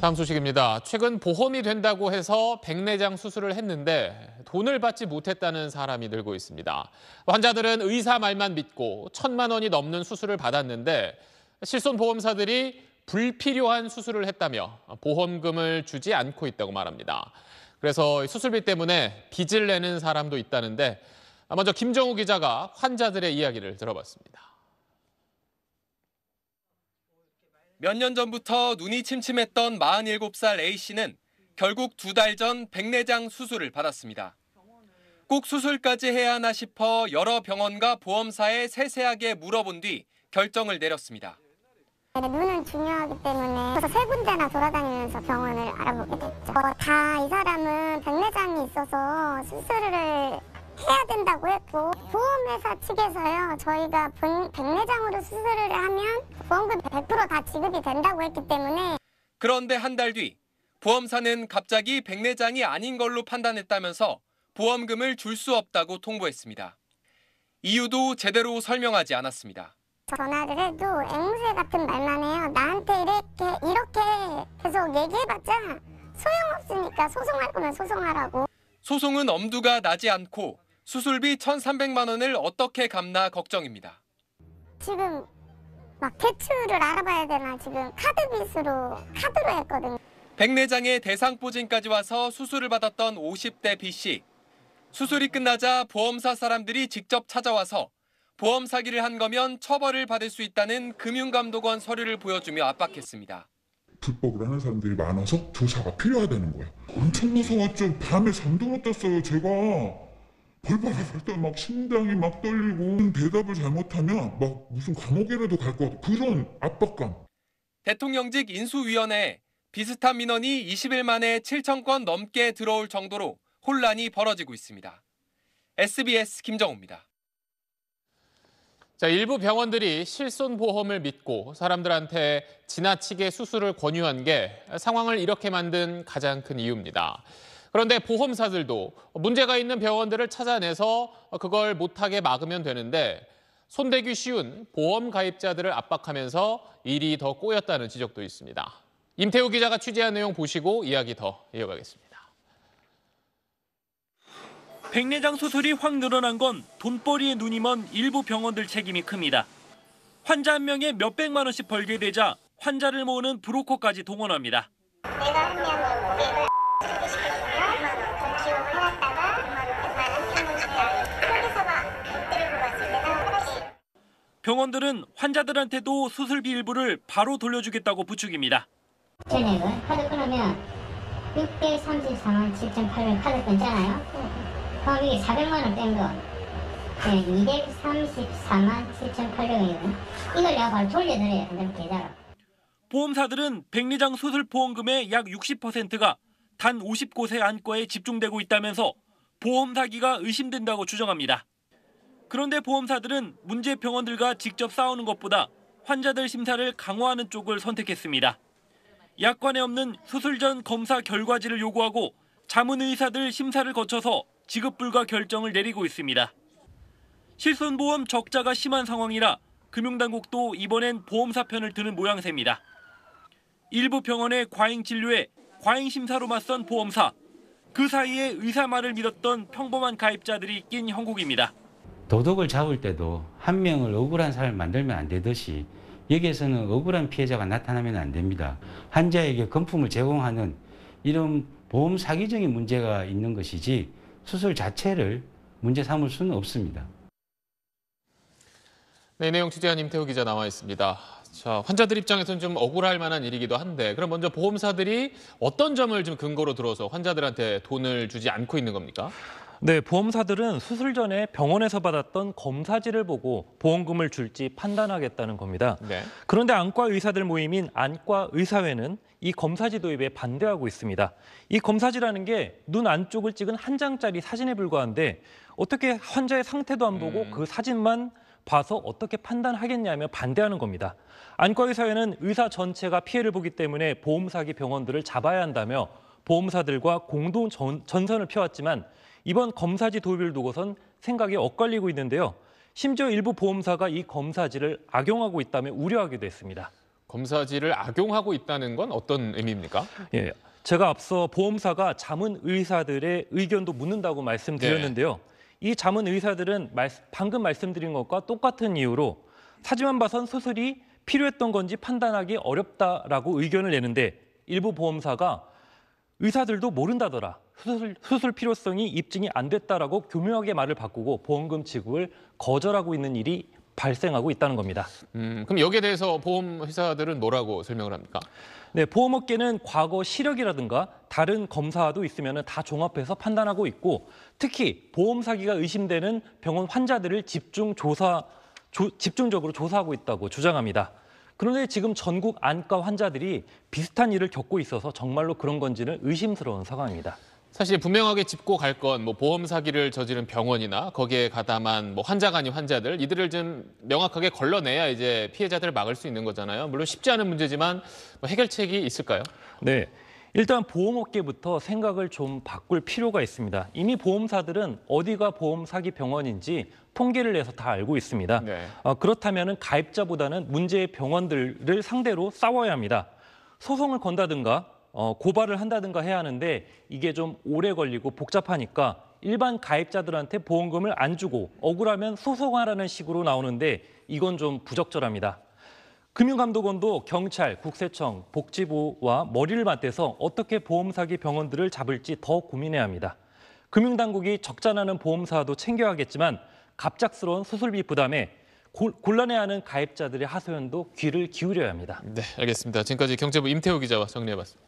다음 소식입니다. 최근 보험이 된다고 해서 백내장 수술을 했는데 돈을 받지 못했다는 사람이 늘고 있습니다. 환자들은 의사 말만 믿고 천만 원이 넘는 수술을 받았는데 실손 보험사들이 불필요한 수술을 했다며 보험금을 주지 않고 있다고 말합니다. 그래서 수술비 때문에 빚을 내는 사람도 있다는데 먼저 김정우 기자가 환자들의 이야기를 들어봤습니다. 몇년 전부터 눈이 침침했던 47살 A씨는 결국 두 달 전 백내장 수술을 받았습니다. 꼭 수술까지 해야 하나 싶어 여러 병원과 보험사에 세세하게 물어본 뒤 결정을 내렸습니다. 그러니까 눈은 중요하기 때문에 그래서 세 군데나 돌아다니면서 병원을 알아보게 됐죠. 다 이 사람은 백내장이 있어서 수술을 해야 된다고 했고 그 보험회사 측에서요 저희가 백내장으로 수술을 하면 보험금 100%다 지급이 된다고 했기 때문에 그런데 한 달 뒤 보험사는 갑자기 백내장이 아닌 걸로 판단했다면서 보험금을 줄 수 없다고 통보했습니다. 이유도 제대로 설명하지 않았습니다. 전화를 해도 앵무새 같은 말만 해요. 나한테 이렇게 이렇게 계속 얘기해봤자 소용없으니까 소송할 거면 소송하라고. 소송은 엄두가 나지 않고 수술비 1,300만 원을 어떻게 갚나 걱정입니다. 지금 막 대출을 알아봐야 되나 지금 카드 빚으로 카드로 했거든 백내장의 대상포진까지 와서 수술을 받았던 50대 B 씨. 수술이 끝나자 보험사 사람들이 직접 찾아와서 보험 사기를 한 거면 처벌을 받을 수 있다는 금융감독원 서류를 보여주며 압박했습니다. 불법을 하는 사람들이 많아서 조사가 필요하다는 거야. 엄청 무서웠죠. 밤에 잠도 못 잤어요, 제가. 벌벌벌 떨막 심장이 막 떨리고 대답을 잘못하면 막 무슨 감옥이라도갈 것 같아 그런 압박감. 대통령직 인수위원회 비슷한 민원이 20일 만에 7천 건 넘게 들어올 정도로 혼란이 벌어지고 있습니다. SBS 김정우입니다. 자, 일부 병원들이 실손 보험을 믿고 사람들한테 지나치게 수술을 권유한 게 상황을 이렇게 만든 가장 큰 이유입니다. 그런데 보험사들도 문제가 있는 병원들을 찾아내서 그걸 못하게 막으면 되는데 손대기 쉬운 보험 가입자들을 압박하면서 일이 더 꼬였다는 지적도 있습니다. 임태우 기자가 취재한 내용 보시고 이야기 더 이어가겠습니다. 백내장 수술이 확 늘어난 건 돈벌이에 눈이 먼 일부 병원들 책임이 큽니다. 환자 한 명에 몇백만 원씩 벌게 되자 환자를 모으는 브로커까지 동원합니다. 내가 하면 병원들은 환자들한테도 수술비 일부를 바로 돌려주겠다고 부추깁니다. 전액은 카드 끊으면 634만 7,800카잖아요 그럼 400만 원뺀 거. 네, 234만 7,800원이거든요. 이걸 내가 바로 돌려드려야 된다 계좌로. 보험사들은 백리장 수술 보험금의 약 60%가 단 50곳의 안과에 집중되고 있다면서 보험 사기가 의심된다고 주장합니다. 그런데 보험사들은 문제 병원들과 직접 싸우는 것보다 환자들 심사를 강화하는 쪽을 선택했습니다. 약관에 없는 수술 전 검사 결과지를 요구하고 자문의사들 심사를 거쳐서 지급불가 결정을 내리고 있습니다. 실손보험 적자가 심한 상황이라 금융당국도 이번엔 보험사 편을 드는 모양새입니다. 일부 병원의 과잉 진료에 과잉 심사로 맞선 보험사, 그 사이에 의사 말을 믿었던 평범한 가입자들이 낀 형국입니다. 도둑을 잡을 때도 한 명을 억울한 사람을 만들면 안 되듯이 여기에서는 억울한 피해자가 나타나면 안 됩니다. 환자에게 건품을 제공하는 이런 보험 사기적인 문제가 있는 것이지 수술 자체를 문제 삼을 수는 없습니다. 네, 내용 취재한 임태우 기자 나와 있습니다. 자, 환자들 입장에서는 좀 억울할 만한 일이기도 한데 그럼 먼저 보험사들이 어떤 점을 좀 근거로 들어서 환자들한테 돈을 주지 않고 있는 겁니까? 네, 보험사들은 수술 전에 병원에서 받았던 검사지를 보고 보험금을 줄지 판단하겠다는 겁니다. 네. 그런데 안과 의사들 모임인 안과 의사회는 이 검사지 도입에 반대하고 있습니다. 이 검사지라는 게 눈 안쪽을 찍은 한 장짜리 사진에 불과한데 어떻게 환자의 상태도 안 보고 음. 그 사진만 봐서 어떻게 판단하겠냐며 반대하는 겁니다. 안과의사회는 의사 전체가 피해를 보기 때문에 보험 사기 병원들을 잡아야 한다며 보험사들과 공동 전선을 펴왔지만 이번 검사지 도입을 두고선 생각이 엇갈리고 있는데요. 심지어 일부 보험사가 이 검사지를 악용하고 있다며 우려하기도 했습니다. 검사지를 악용하고 있다는 건 어떤 의미입니까? 예, 제가 앞서 보험사가 자문 의사들의 의견도 묻는다고 말씀드렸는데요. 네. 이 자문 의사들은 방금 말씀드린 것과 똑같은 이유로 사진만 봐선 수술이 필요했던 건지 판단하기 어렵다라고 의견을 내는데 일부 보험사가 의사들도 모른다더라. 수술, 수술 필요성이 입증이 안 됐다라고 교묘하게 말을 바꾸고 보험금 지급을 거절하고 있는 일이 발생하고 있다는 겁니다. 음, 그럼 여기에 대해서 보험 회사들은 뭐라고 설명을 합니까? 네, 보험업계는 과거 시력이라든가 다른 검사도 있으면 다 종합해서 판단하고 있고 특히 보험 사기가 의심되는 병원 환자들을 집중 조사 조, 집중적으로 조사하고 있다고 주장합니다. 그런데 지금 전국 안과 환자들이 비슷한 일을 겪고 있어서 정말로 그런 건지는 의심스러운 상황입니다. 사실 분명하게 짚고 갈 건 뭐 보험 사기를 저지른 병원이나 거기에 가담한 뭐환자간아 환자들 이들을 좀 명확하게 걸러내야 이제 피해자들을 막을 수 있는 거잖아요. 물론 쉽지 않은 문제지만 뭐 해결책이 있을까요? 네. 일단 보험업계부터 생각을 좀 바꿀 필요가 있습니다. 이미 보험사들은 어디가 보험 사기 병원인지 통계를 내서 다 알고 있습니다. 네. 아, 그렇다면 가입자보다는 문제의 병원들을 상대로 싸워야 합니다. 소송을 건다든가 어, 고발을 한다든가 해야 하는데 이게 좀 오래 걸리고 복잡하니까 일반 가입자들한테 보험금을 안 주고 억울하면 소송하라는 식으로 나오는데 이건 좀 부적절합니다. 금융감독원도 경찰, 국세청, 복지부와 머리를 맞대서 어떻게 보험 사기 병원들을 잡을지 더 고민해야 합니다. 금융당국이 적자나는 보험사도 챙겨야겠지만 갑작스러운 수술비 부담에 곤란해하는 가입자들의 하소연도 귀를 기울여야 합니다. 네, 알겠습니다. 지금까지 경제부 임태우 기자와 정리해봤습니다.